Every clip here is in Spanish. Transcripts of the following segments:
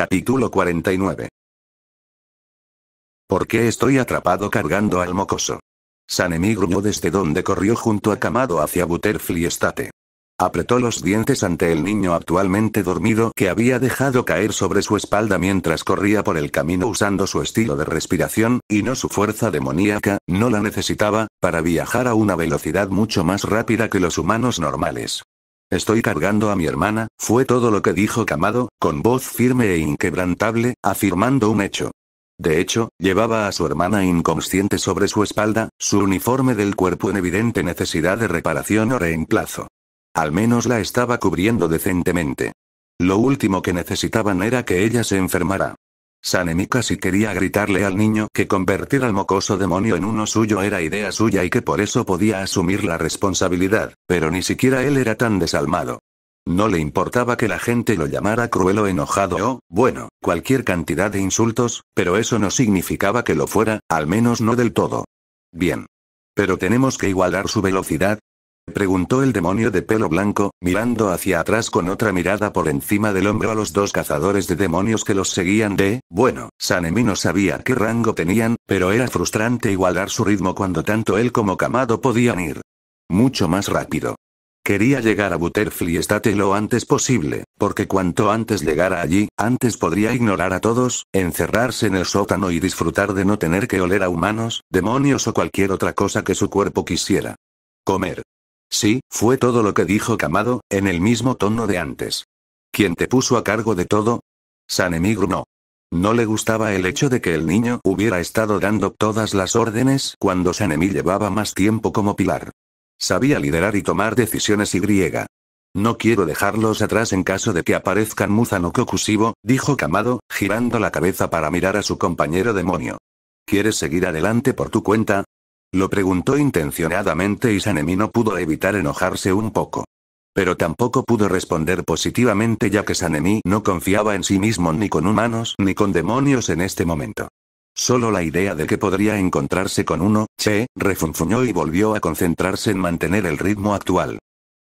Capítulo 49. ¿Por qué estoy atrapado cargando al mocoso? Sanemi gruñó desde donde corrió junto a Kamado hacia Butterfly Estate. Apretó los dientes ante el niño actualmente dormido que había dejado caer sobre su espalda mientras corría por el camino usando su estilo de respiración, y no su fuerza demoníaca, no la necesitaba, para viajar a una velocidad mucho más rápida que los humanos normales. Estoy cargando a mi hermana, fue todo lo que dijo Camado, con voz firme e inquebrantable, afirmando un hecho. De hecho, llevaba a su hermana inconsciente sobre su espalda, su uniforme del cuerpo en evidente necesidad de reparación o reemplazo. Al menos la estaba cubriendo decentemente. Lo último que necesitaban era que ella se enfermara. Sanemi casi quería gritarle al niño que convertir al mocoso demonio en uno suyo era idea suya y que por eso podía asumir la responsabilidad, pero ni siquiera él era tan desalmado. No le importaba que la gente lo llamara cruel o enojado o, bueno, cualquier cantidad de insultos, pero eso no significaba que lo fuera, al menos no del todo. Bien. Pero tenemos que igualar su velocidad, preguntó el demonio de pelo blanco, mirando hacia atrás con otra mirada por encima del hombro a los dos cazadores de demonios que los seguían de, bueno, Sanemi no sabía qué rango tenían, pero era frustrante igualar su ritmo cuando tanto él como Kamado podían ir. Mucho más rápido. Quería llegar a Butterfly Estate lo antes posible, porque cuanto antes llegara allí, antes podría ignorar a todos, encerrarse en el sótano y disfrutar de no tener que oler a humanos, demonios o cualquier otra cosa que su cuerpo quisiera. Comer. Sí, fue todo lo que dijo Kamado, en el mismo tono de antes. ¿Quién te puso a cargo de todo? Sanemigru no. No le gustaba el hecho de que el niño hubiera estado dando todas las órdenes cuando Sanemi llevaba más tiempo como pilar. Sabía liderar y tomar decisiones y griega. No quiero dejarlos atrás en caso de que aparezcan Muzan o dijo Kamado, girando la cabeza para mirar a su compañero demonio. ¿Quieres seguir adelante por tu cuenta? Lo preguntó intencionadamente y Sanemi no pudo evitar enojarse un poco. Pero tampoco pudo responder positivamente ya que Sanemi no confiaba en sí mismo ni con humanos ni con demonios en este momento. Solo la idea de que podría encontrarse con uno, Che, refunfuñó y volvió a concentrarse en mantener el ritmo actual.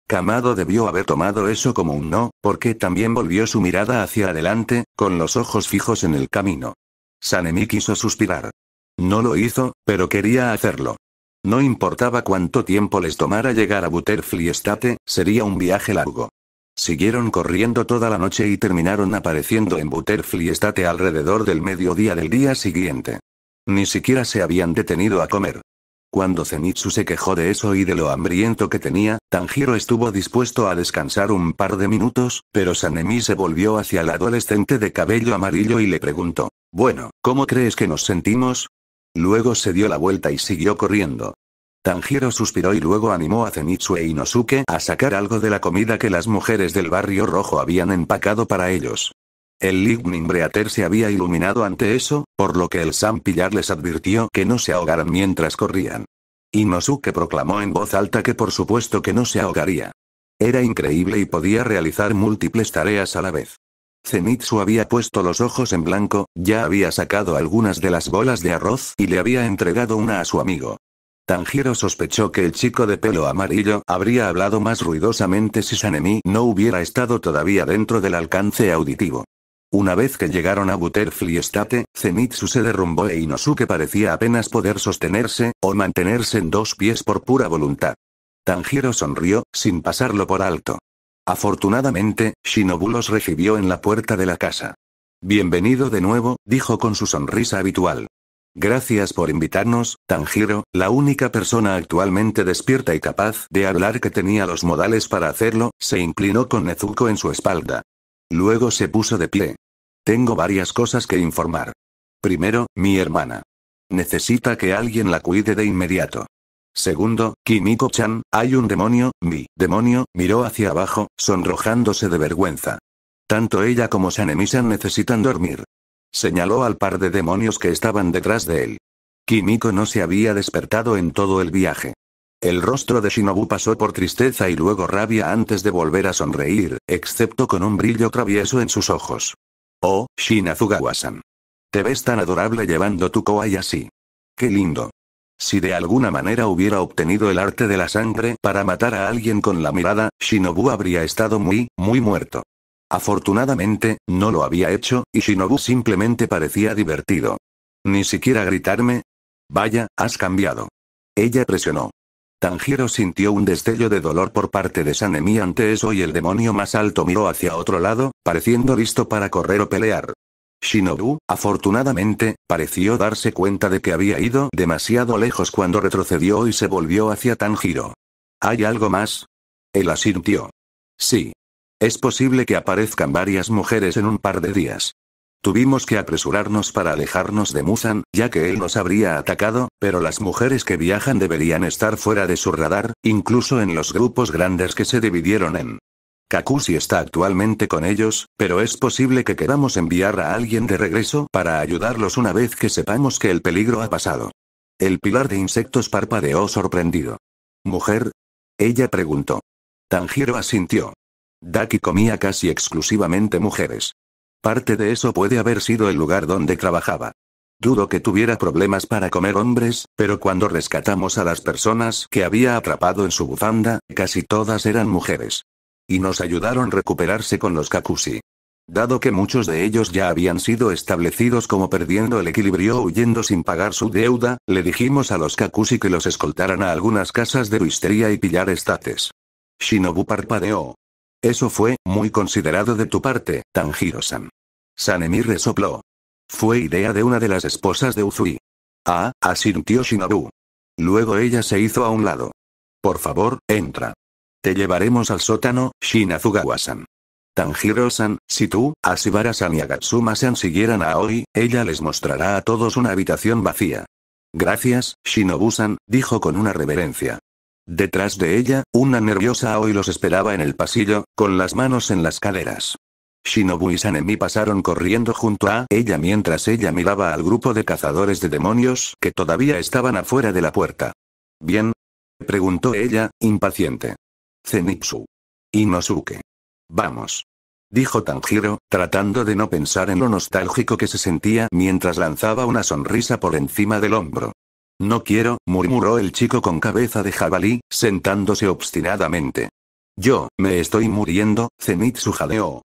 Kamado debió haber tomado eso como un no, porque también volvió su mirada hacia adelante, con los ojos fijos en el camino. Sanemi quiso suspirar. No lo hizo, pero quería hacerlo. No importaba cuánto tiempo les tomara llegar a Butterfly Estate, sería un viaje largo. Siguieron corriendo toda la noche y terminaron apareciendo en Butterfly Estate alrededor del mediodía del día siguiente. Ni siquiera se habían detenido a comer. Cuando Zenitsu se quejó de eso y de lo hambriento que tenía, Tanjiro estuvo dispuesto a descansar un par de minutos, pero Sanemi se volvió hacia el adolescente de cabello amarillo y le preguntó, Bueno, ¿cómo crees que nos sentimos? Luego se dio la vuelta y siguió corriendo. Tanjiro suspiró y luego animó a Zenitsu e Inosuke a sacar algo de la comida que las mujeres del barrio rojo habían empacado para ellos. El Lignin Breater se había iluminado ante eso, por lo que el Sam Pillar les advirtió que no se ahogaran mientras corrían. Inosuke proclamó en voz alta que por supuesto que no se ahogaría. Era increíble y podía realizar múltiples tareas a la vez. Zenitsu había puesto los ojos en blanco, ya había sacado algunas de las bolas de arroz y le había entregado una a su amigo. Tanjiro sospechó que el chico de pelo amarillo habría hablado más ruidosamente si Sanemi no hubiera estado todavía dentro del alcance auditivo. Una vez que llegaron a Butterfly Estate, Zenitsu se derrumbó e Inosuke parecía apenas poder sostenerse, o mantenerse en dos pies por pura voluntad. Tanjiro sonrió, sin pasarlo por alto. Afortunadamente, Shinobu los recibió en la puerta de la casa. Bienvenido de nuevo, dijo con su sonrisa habitual. Gracias por invitarnos, Tanjiro, la única persona actualmente despierta y capaz de hablar que tenía los modales para hacerlo, se inclinó con Nezuko en su espalda. Luego se puso de pie. Tengo varias cosas que informar. Primero, mi hermana. Necesita que alguien la cuide de inmediato. Segundo, Kimiko-chan, hay un demonio, mi demonio, miró hacia abajo, sonrojándose de vergüenza. Tanto ella como Sanemisan necesitan dormir. Señaló al par de demonios que estaban detrás de él. Kimiko no se había despertado en todo el viaje. El rostro de Shinobu pasó por tristeza y luego rabia antes de volver a sonreír, excepto con un brillo travieso en sus ojos. Oh, Shinazugawa-san. Te ves tan adorable llevando tu koai así. Qué lindo. Si de alguna manera hubiera obtenido el arte de la sangre para matar a alguien con la mirada, Shinobu habría estado muy, muy muerto. Afortunadamente, no lo había hecho, y Shinobu simplemente parecía divertido. Ni siquiera gritarme. Vaya, has cambiado. Ella presionó. Tanjiro sintió un destello de dolor por parte de Sanemi ante eso y el demonio más alto miró hacia otro lado, pareciendo listo para correr o pelear. Shinobu, afortunadamente, pareció darse cuenta de que había ido demasiado lejos cuando retrocedió y se volvió hacia Tanjiro. ¿Hay algo más? Él asintió. Sí. Es posible que aparezcan varias mujeres en un par de días. Tuvimos que apresurarnos para alejarnos de Musan, ya que él nos habría atacado, pero las mujeres que viajan deberían estar fuera de su radar, incluso en los grupos grandes que se dividieron en Kakushi está actualmente con ellos, pero es posible que queramos enviar a alguien de regreso para ayudarlos una vez que sepamos que el peligro ha pasado. El pilar de insectos parpadeó sorprendido. ¿Mujer? Ella preguntó. Tanjiro asintió. Daki comía casi exclusivamente mujeres. Parte de eso puede haber sido el lugar donde trabajaba. Dudo que tuviera problemas para comer hombres, pero cuando rescatamos a las personas que había atrapado en su bufanda, casi todas eran mujeres y nos ayudaron a recuperarse con los Kakushi. Dado que muchos de ellos ya habían sido establecidos como perdiendo el equilibrio huyendo sin pagar su deuda, le dijimos a los Kakushi que los escoltaran a algunas casas de Ruistería y pillar estates. Shinobu parpadeó. Eso fue, muy considerado de tu parte, Tanjiro-san. Sanemi resopló. Fue idea de una de las esposas de Uzui. Ah, asintió Shinobu. Luego ella se hizo a un lado. Por favor, entra. Te llevaremos al sótano, Shinazugawa-san. Tanjiro-san, si tú, Asibara-san y Agatsuma-san siguieran a Aoi, ella les mostrará a todos una habitación vacía. Gracias, Shinobu-san, dijo con una reverencia. Detrás de ella, una nerviosa Aoi los esperaba en el pasillo, con las manos en las caderas. Shinobu y Sanemi pasaron corriendo junto a ella mientras ella miraba al grupo de cazadores de demonios que todavía estaban afuera de la puerta. ¿Bien? preguntó ella, impaciente. Zenitsu. Inosuke. Vamos. Dijo Tanjiro, tratando de no pensar en lo nostálgico que se sentía mientras lanzaba una sonrisa por encima del hombro. No quiero, murmuró el chico con cabeza de jabalí, sentándose obstinadamente. Yo, me estoy muriendo, Zenitsu jadeó.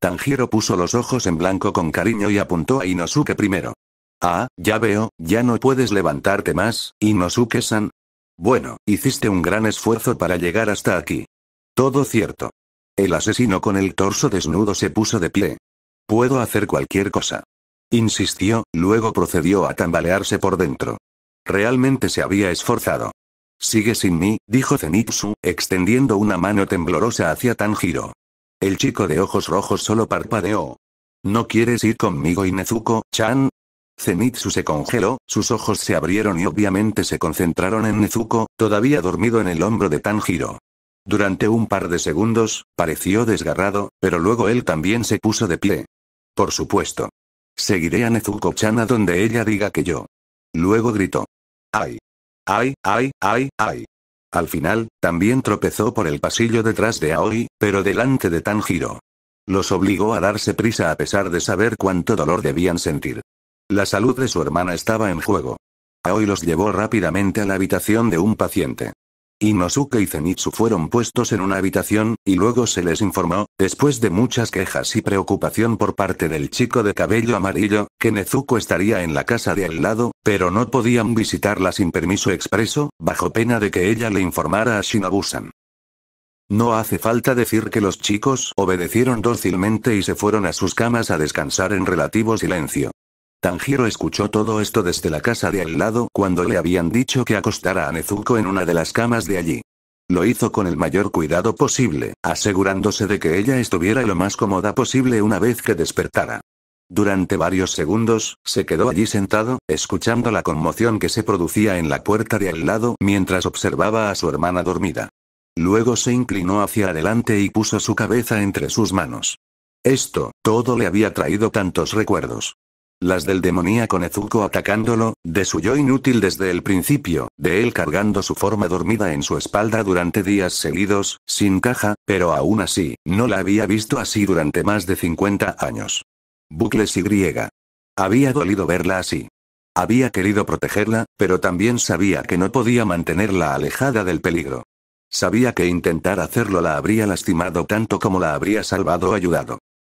Tanjiro puso los ojos en blanco con cariño y apuntó a Inosuke primero. Ah, ya veo, ya no puedes levantarte más, Inosuke-san, bueno, hiciste un gran esfuerzo para llegar hasta aquí. Todo cierto. El asesino con el torso desnudo se puso de pie. Puedo hacer cualquier cosa. Insistió, luego procedió a tambalearse por dentro. Realmente se había esforzado. Sigue sin mí, dijo Zenitsu, extendiendo una mano temblorosa hacia Tanjiro. El chico de ojos rojos solo parpadeó. ¿No quieres ir conmigo, Inezuko, Chan? Zenitsu se congeló, sus ojos se abrieron y obviamente se concentraron en Nezuko, todavía dormido en el hombro de Tanjiro. Durante un par de segundos, pareció desgarrado, pero luego él también se puso de pie. Por supuesto. Seguiré a Nezuko-chan a donde ella diga que yo. Luego gritó. ¡Ay! ¡Ay, ay, ay, ay! Al final, también tropezó por el pasillo detrás de Aoi, pero delante de Tanjiro. Los obligó a darse prisa a pesar de saber cuánto dolor debían sentir. La salud de su hermana estaba en juego. Aoi los llevó rápidamente a la habitación de un paciente. Inosuke y Zenitsu fueron puestos en una habitación, y luego se les informó, después de muchas quejas y preocupación por parte del chico de cabello amarillo, que Nezuko estaría en la casa de al lado, pero no podían visitarla sin permiso expreso, bajo pena de que ella le informara a Shinobusan. No hace falta decir que los chicos obedecieron dócilmente y se fueron a sus camas a descansar en relativo silencio. Tanjiro escuchó todo esto desde la casa de al lado cuando le habían dicho que acostara a Nezuko en una de las camas de allí. Lo hizo con el mayor cuidado posible, asegurándose de que ella estuviera lo más cómoda posible una vez que despertara. Durante varios segundos, se quedó allí sentado, escuchando la conmoción que se producía en la puerta de al lado mientras observaba a su hermana dormida. Luego se inclinó hacia adelante y puso su cabeza entre sus manos. Esto, todo le había traído tantos recuerdos las del con Nezuko atacándolo, de su yo inútil desde el principio, de él cargando su forma dormida en su espalda durante días seguidos, sin caja, pero aún así, no la había visto así durante más de 50 años. Bucles y griega. Había dolido verla así. Había querido protegerla, pero también sabía que no podía mantenerla alejada del peligro. Sabía que intentar hacerlo la habría lastimado tanto como la habría salvado o ayudado.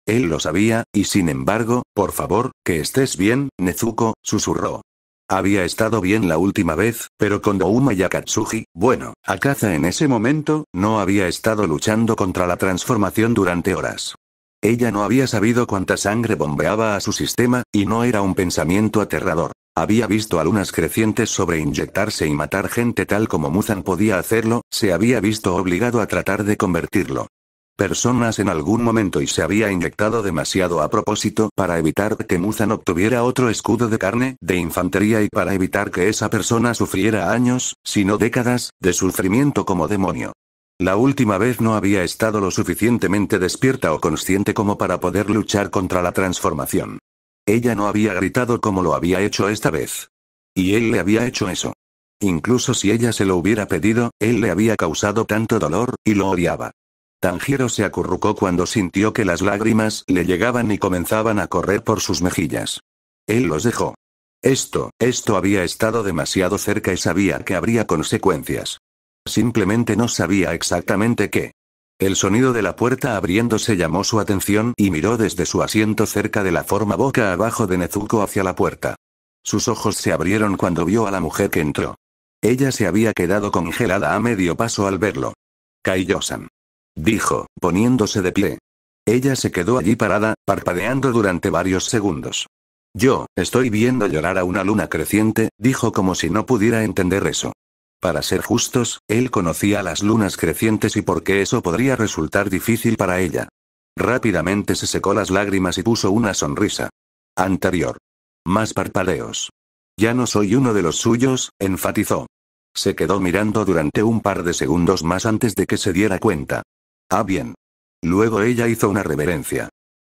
Él lo sabía, y sin embargo, por favor, que estés bien, Nezuko, susurró. Había estado bien la última vez, pero con Douma y Akatsuji, bueno, Akaza en ese momento, no había estado luchando contra la transformación durante horas. Ella no había sabido cuánta sangre bombeaba a su sistema, y no era un pensamiento aterrador. Había visto a lunas crecientes inyectarse y matar gente tal como Muzan podía hacerlo, se había visto obligado a tratar de convertirlo personas en algún momento y se había inyectado demasiado a propósito para evitar que Muzan obtuviera otro escudo de carne, de infantería y para evitar que esa persona sufriera años, si no décadas, de sufrimiento como demonio. La última vez no había estado lo suficientemente despierta o consciente como para poder luchar contra la transformación. Ella no había gritado como lo había hecho esta vez. Y él le había hecho eso. Incluso si ella se lo hubiera pedido, él le había causado tanto dolor, y lo odiaba. Tanjiro se acurrucó cuando sintió que las lágrimas le llegaban y comenzaban a correr por sus mejillas. Él los dejó. Esto, esto había estado demasiado cerca y sabía que habría consecuencias. Simplemente no sabía exactamente qué. El sonido de la puerta abriéndose llamó su atención y miró desde su asiento cerca de la forma boca abajo de Nezuko hacia la puerta. Sus ojos se abrieron cuando vio a la mujer que entró. Ella se había quedado congelada a medio paso al verlo. Kaiyosan dijo, poniéndose de pie. Ella se quedó allí parada, parpadeando durante varios segundos. Yo, estoy viendo llorar a una luna creciente, dijo como si no pudiera entender eso. Para ser justos, él conocía las lunas crecientes y por qué eso podría resultar difícil para ella. Rápidamente se secó las lágrimas y puso una sonrisa. Anterior. Más parpadeos. Ya no soy uno de los suyos, enfatizó. Se quedó mirando durante un par de segundos más antes de que se diera cuenta. Ah bien. Luego ella hizo una reverencia.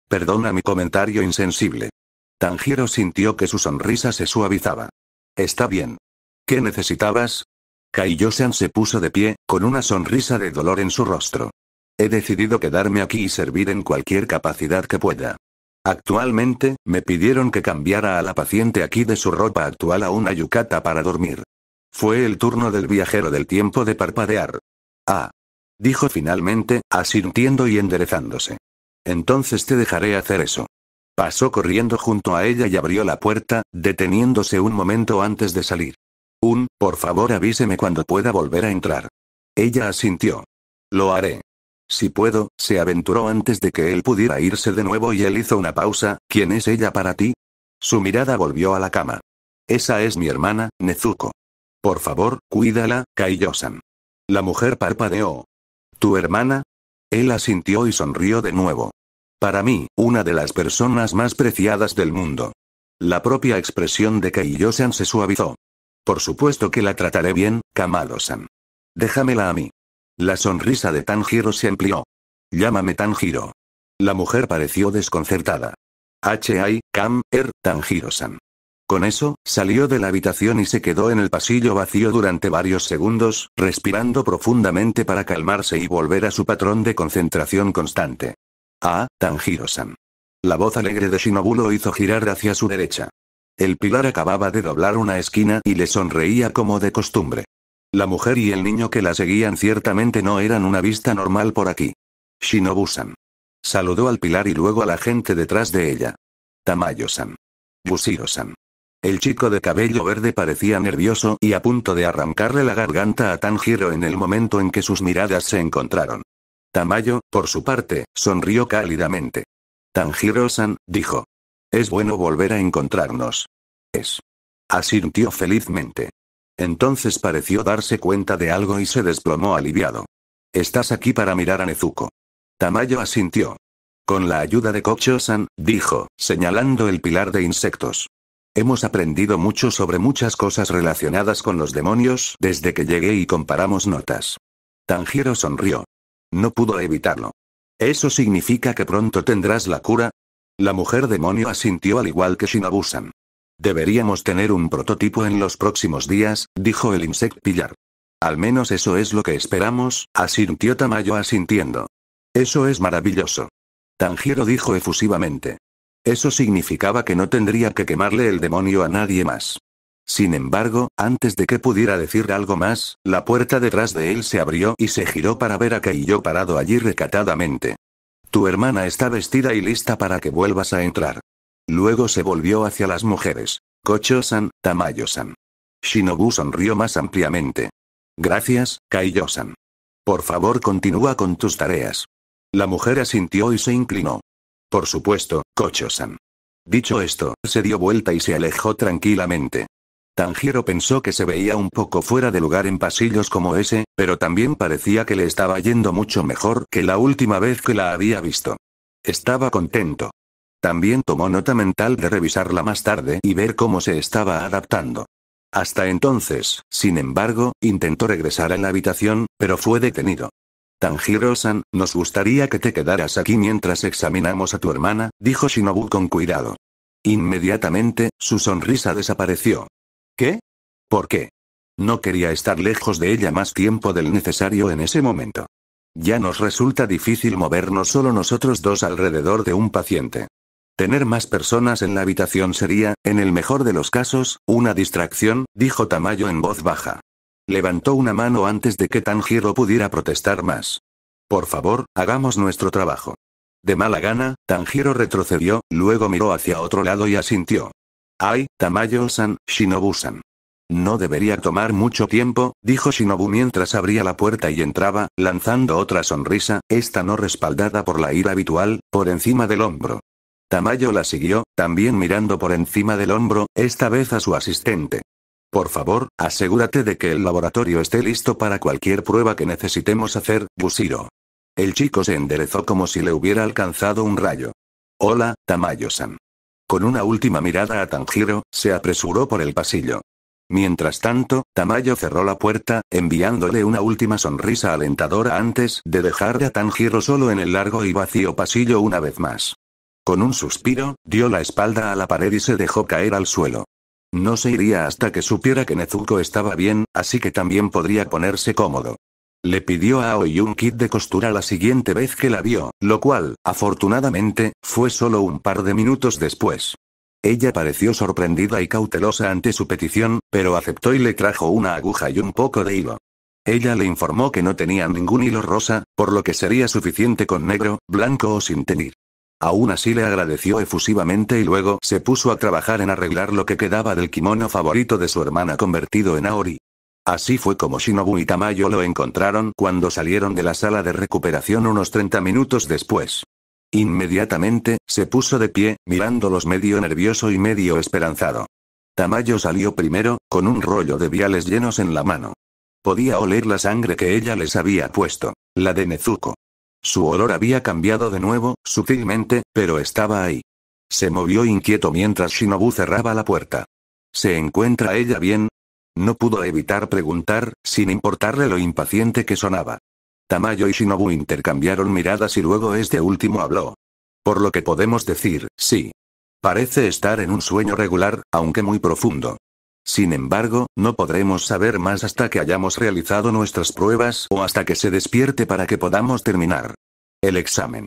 Perdona mi comentario insensible. Tanjiro sintió que su sonrisa se suavizaba. Está bien. ¿Qué necesitabas? Kaiyoshan se puso de pie, con una sonrisa de dolor en su rostro. He decidido quedarme aquí y servir en cualquier capacidad que pueda. Actualmente, me pidieron que cambiara a la paciente aquí de su ropa actual a una yucata para dormir. Fue el turno del viajero del tiempo de parpadear. Ah dijo finalmente, asintiendo y enderezándose. Entonces te dejaré hacer eso. Pasó corriendo junto a ella y abrió la puerta, deteniéndose un momento antes de salir. Un, por favor avíseme cuando pueda volver a entrar. Ella asintió. Lo haré. Si puedo, se aventuró antes de que él pudiera irse de nuevo y él hizo una pausa, ¿quién es ella para ti? Su mirada volvió a la cama. Esa es mi hermana, Nezuko. Por favor, cuídala, Kaiyosan. La mujer parpadeó. ¿Tu hermana? Él asintió y sonrió de nuevo. Para mí, una de las personas más preciadas del mundo. La propia expresión de keiyo Yosan se suavizó. Por supuesto que la trataré bien, Kamado-san. Déjamela a mí. La sonrisa de Tanjiro se amplió. Llámame Tanjiro. La mujer pareció desconcertada. H.I. Kam, Er, Tanjiro-san. Con eso, salió de la habitación y se quedó en el pasillo vacío durante varios segundos, respirando profundamente para calmarse y volver a su patrón de concentración constante. Ah, Tanjiro-san. La voz alegre de Shinobu lo hizo girar hacia su derecha. El pilar acababa de doblar una esquina y le sonreía como de costumbre. La mujer y el niño que la seguían ciertamente no eran una vista normal por aquí. Shinobu-san. Saludó al pilar y luego a la gente detrás de ella. Tamayo-san. Bushiro-san. El chico de cabello verde parecía nervioso y a punto de arrancarle la garganta a Tanjiro en el momento en que sus miradas se encontraron. Tamayo, por su parte, sonrió cálidamente. Tanjiro-san, dijo. Es bueno volver a encontrarnos. Es. Asintió felizmente. Entonces pareció darse cuenta de algo y se desplomó aliviado. Estás aquí para mirar a Nezuko. Tamayo asintió. Con la ayuda de kocho dijo, señalando el pilar de insectos. Hemos aprendido mucho sobre muchas cosas relacionadas con los demonios desde que llegué y comparamos notas. Tanjiro sonrió. No pudo evitarlo. ¿Eso significa que pronto tendrás la cura? La mujer demonio asintió al igual que Shinabusan. Deberíamos tener un prototipo en los próximos días, dijo el insect pillar. Al menos eso es lo que esperamos, asintió Tamayo asintiendo. Eso es maravilloso. Tanjiro dijo efusivamente. Eso significaba que no tendría que quemarle el demonio a nadie más. Sin embargo, antes de que pudiera decir algo más, la puerta detrás de él se abrió y se giró para ver a Kaiyo parado allí recatadamente. Tu hermana está vestida y lista para que vuelvas a entrar. Luego se volvió hacia las mujeres. Kocho-san, Tamayo-san. Shinobu sonrió más ampliamente. Gracias, Kaiyo-san. Por favor continúa con tus tareas. La mujer asintió y se inclinó. Por supuesto, kocho Dicho esto, se dio vuelta y se alejó tranquilamente. Tanjiro pensó que se veía un poco fuera de lugar en pasillos como ese, pero también parecía que le estaba yendo mucho mejor que la última vez que la había visto. Estaba contento. También tomó nota mental de revisarla más tarde y ver cómo se estaba adaptando. Hasta entonces, sin embargo, intentó regresar a la habitación, pero fue detenido. Tanjiro-san, nos gustaría que te quedaras aquí mientras examinamos a tu hermana, dijo Shinobu con cuidado. Inmediatamente, su sonrisa desapareció. ¿Qué? ¿Por qué? No quería estar lejos de ella más tiempo del necesario en ese momento. Ya nos resulta difícil movernos solo nosotros dos alrededor de un paciente. Tener más personas en la habitación sería, en el mejor de los casos, una distracción, dijo Tamayo en voz baja. Levantó una mano antes de que Tanjiro pudiera protestar más. Por favor, hagamos nuestro trabajo. De mala gana, Tanjiro retrocedió, luego miró hacia otro lado y asintió. Ay, Tamayo-san, Shinobu-san. No debería tomar mucho tiempo, dijo Shinobu mientras abría la puerta y entraba, lanzando otra sonrisa, esta no respaldada por la ira habitual, por encima del hombro. Tamayo la siguió, también mirando por encima del hombro, esta vez a su asistente. Por favor, asegúrate de que el laboratorio esté listo para cualquier prueba que necesitemos hacer, Busiro. El chico se enderezó como si le hubiera alcanzado un rayo. Hola, Tamayo-san. Con una última mirada a Tanjiro, se apresuró por el pasillo. Mientras tanto, Tamayo cerró la puerta, enviándole una última sonrisa alentadora antes de dejar a Tanjiro solo en el largo y vacío pasillo una vez más. Con un suspiro, dio la espalda a la pared y se dejó caer al suelo. No se iría hasta que supiera que Nezuko estaba bien, así que también podría ponerse cómodo. Le pidió a Aoi un kit de costura la siguiente vez que la vio, lo cual, afortunadamente, fue solo un par de minutos después. Ella pareció sorprendida y cautelosa ante su petición, pero aceptó y le trajo una aguja y un poco de hilo. Ella le informó que no tenía ningún hilo rosa, por lo que sería suficiente con negro, blanco o sin tenir. Aún así le agradeció efusivamente y luego se puso a trabajar en arreglar lo que quedaba del kimono favorito de su hermana convertido en Aori. Así fue como Shinobu y Tamayo lo encontraron cuando salieron de la sala de recuperación unos 30 minutos después. Inmediatamente, se puso de pie, mirándolos medio nervioso y medio esperanzado. Tamayo salió primero, con un rollo de viales llenos en la mano. Podía oler la sangre que ella les había puesto, la de Nezuko. Su olor había cambiado de nuevo, sutilmente, pero estaba ahí. Se movió inquieto mientras Shinobu cerraba la puerta. ¿Se encuentra ella bien? No pudo evitar preguntar, sin importarle lo impaciente que sonaba. Tamayo y Shinobu intercambiaron miradas y luego este último habló. Por lo que podemos decir, sí. Parece estar en un sueño regular, aunque muy profundo. Sin embargo, no podremos saber más hasta que hayamos realizado nuestras pruebas o hasta que se despierte para que podamos terminar el examen.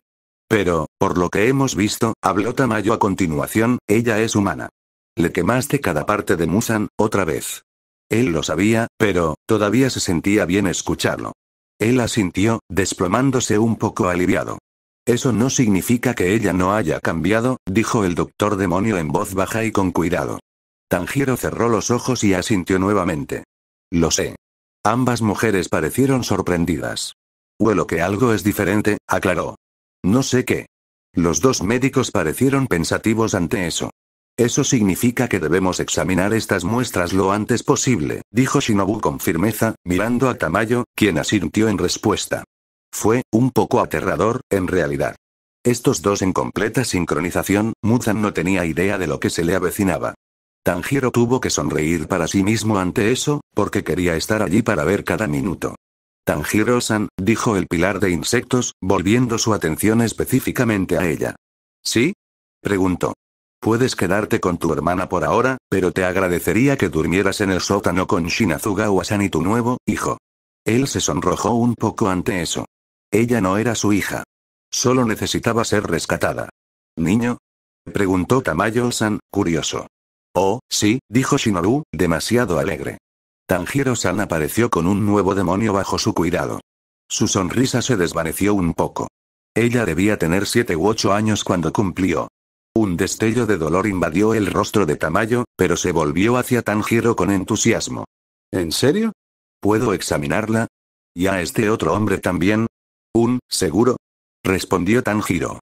Pero, por lo que hemos visto, habló Tamayo a continuación, ella es humana. Le quemaste cada parte de Musan, otra vez. Él lo sabía, pero, todavía se sentía bien escucharlo. Él asintió, desplomándose un poco aliviado. Eso no significa que ella no haya cambiado, dijo el doctor demonio en voz baja y con cuidado. Tanjiro cerró los ojos y asintió nuevamente. Lo sé. Ambas mujeres parecieron sorprendidas. Huelo que algo es diferente, aclaró. No sé qué. Los dos médicos parecieron pensativos ante eso. Eso significa que debemos examinar estas muestras lo antes posible, dijo Shinobu con firmeza, mirando a Tamayo, quien asintió en respuesta. Fue, un poco aterrador, en realidad. Estos dos en completa sincronización, Muzan no tenía idea de lo que se le avecinaba. Tanjiro tuvo que sonreír para sí mismo ante eso, porque quería estar allí para ver cada minuto. Tanjiro-san, dijo el pilar de insectos, volviendo su atención específicamente a ella. ¿Sí? preguntó. Puedes quedarte con tu hermana por ahora, pero te agradecería que durmieras en el sótano con Shinazuga san y tu nuevo hijo. Él se sonrojó un poco ante eso. Ella no era su hija. Solo necesitaba ser rescatada. ¿Niño? preguntó Tamayo-san, curioso. Oh, sí, dijo Shinoru, demasiado alegre. Tanjiro-san apareció con un nuevo demonio bajo su cuidado. Su sonrisa se desvaneció un poco. Ella debía tener siete u ocho años cuando cumplió. Un destello de dolor invadió el rostro de Tamayo, pero se volvió hacia Tanjiro con entusiasmo. ¿En serio? ¿Puedo examinarla? ¿Y a este otro hombre también? ¿Un, seguro? Respondió Tanjiro.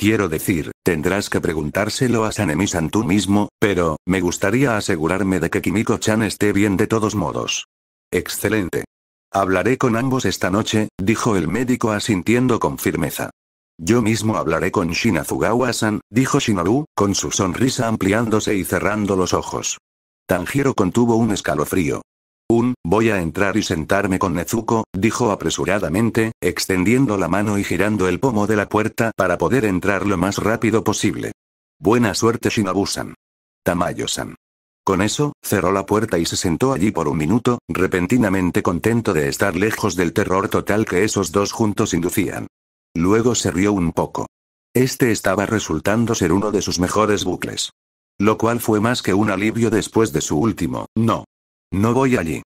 Quiero decir, tendrás que preguntárselo a Sanemisan tú mismo, pero, me gustaría asegurarme de que Kimiko-chan esté bien de todos modos. Excelente. Hablaré con ambos esta noche, dijo el médico asintiendo con firmeza. Yo mismo hablaré con Shinazugawa-san, dijo Shinobu, con su sonrisa ampliándose y cerrando los ojos. Tanjiro contuvo un escalofrío. Voy a entrar y sentarme con Nezuko, dijo apresuradamente, extendiendo la mano y girando el pomo de la puerta para poder entrar lo más rápido posible. Buena suerte Shinobu-san. Tamayo-san. Con eso, cerró la puerta y se sentó allí por un minuto, repentinamente contento de estar lejos del terror total que esos dos juntos inducían. Luego se rió un poco. Este estaba resultando ser uno de sus mejores bucles. Lo cual fue más que un alivio después de su último, no. No voy allí.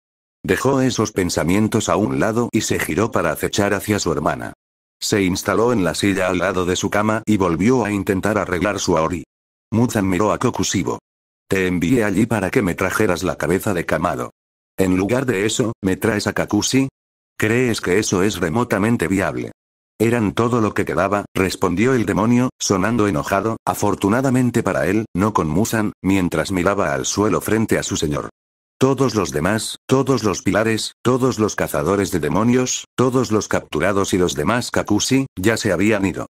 Dejó esos pensamientos a un lado y se giró para acechar hacia su hermana. Se instaló en la silla al lado de su cama y volvió a intentar arreglar su aori. Muzan miró a Kokushibo. Te envié allí para que me trajeras la cabeza de Kamado. En lugar de eso, ¿me traes a Kakushi? ¿Crees que eso es remotamente viable? Eran todo lo que quedaba, respondió el demonio, sonando enojado, afortunadamente para él, no con Muzan, mientras miraba al suelo frente a su señor. Todos los demás, todos los pilares, todos los cazadores de demonios, todos los capturados y los demás Kakushi, ya se habían ido.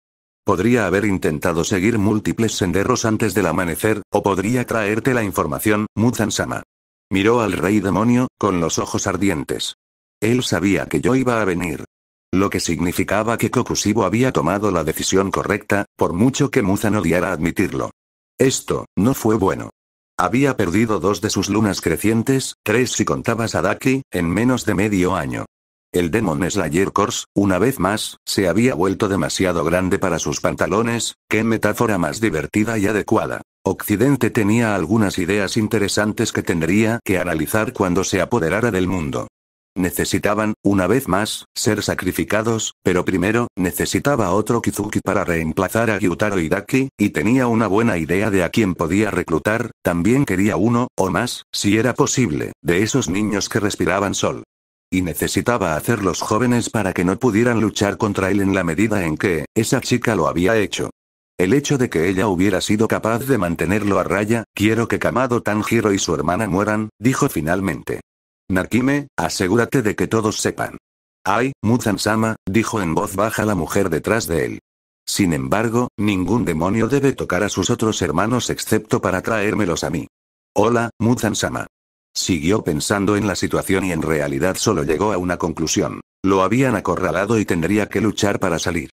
Podría haber intentado seguir múltiples senderos antes del amanecer, o podría traerte la información, Muzan-sama. Miró al rey demonio, con los ojos ardientes. Él sabía que yo iba a venir. Lo que significaba que Kokushibo había tomado la decisión correcta, por mucho que Muzan odiara admitirlo. Esto, no fue bueno. Había perdido dos de sus lunas crecientes, tres si contabas a Daki, en menos de medio año. El Demon Slayer course una vez más, se había vuelto demasiado grande para sus pantalones, qué metáfora más divertida y adecuada. Occidente tenía algunas ideas interesantes que tendría que analizar cuando se apoderara del mundo. Necesitaban, una vez más, ser sacrificados, pero primero, necesitaba otro Kizuki para reemplazar a Gyutaro Hidaki, y tenía una buena idea de a quién podía reclutar, también quería uno, o más, si era posible, de esos niños que respiraban sol. Y necesitaba hacerlos jóvenes para que no pudieran luchar contra él en la medida en que, esa chica lo había hecho. El hecho de que ella hubiera sido capaz de mantenerlo a raya, quiero que Kamado Tanjiro y su hermana mueran, dijo finalmente. Narquime, asegúrate de que todos sepan. Ay, Muzan-sama, dijo en voz baja la mujer detrás de él. Sin embargo, ningún demonio debe tocar a sus otros hermanos excepto para traérmelos a mí. Hola, Muzan-sama. Siguió pensando en la situación y en realidad solo llegó a una conclusión. Lo habían acorralado y tendría que luchar para salir.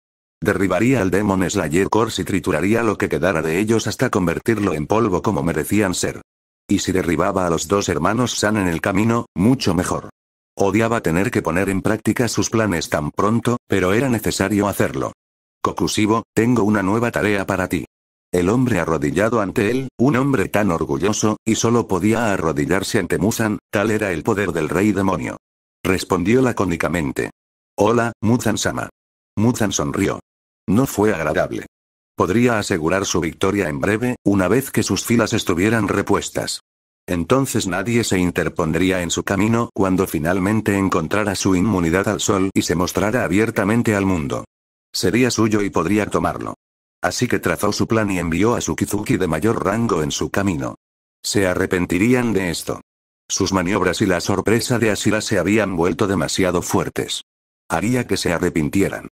Derribaría al Demon Slayer Corse y trituraría lo que quedara de ellos hasta convertirlo en polvo como merecían ser. Y si derribaba a los dos hermanos San en el camino, mucho mejor. Odiaba tener que poner en práctica sus planes tan pronto, pero era necesario hacerlo. Cocusivo, tengo una nueva tarea para ti. El hombre arrodillado ante él, un hombre tan orgulloso, y solo podía arrodillarse ante Musan, tal era el poder del rey demonio. Respondió lacónicamente. Hola, muzan sama Muzan sonrió. No fue agradable podría asegurar su victoria en breve, una vez que sus filas estuvieran repuestas. Entonces nadie se interpondría en su camino cuando finalmente encontrara su inmunidad al sol y se mostrara abiertamente al mundo. Sería suyo y podría tomarlo. Así que trazó su plan y envió a su Kizuki de mayor rango en su camino. Se arrepentirían de esto. Sus maniobras y la sorpresa de Asila se habían vuelto demasiado fuertes. Haría que se arrepintieran.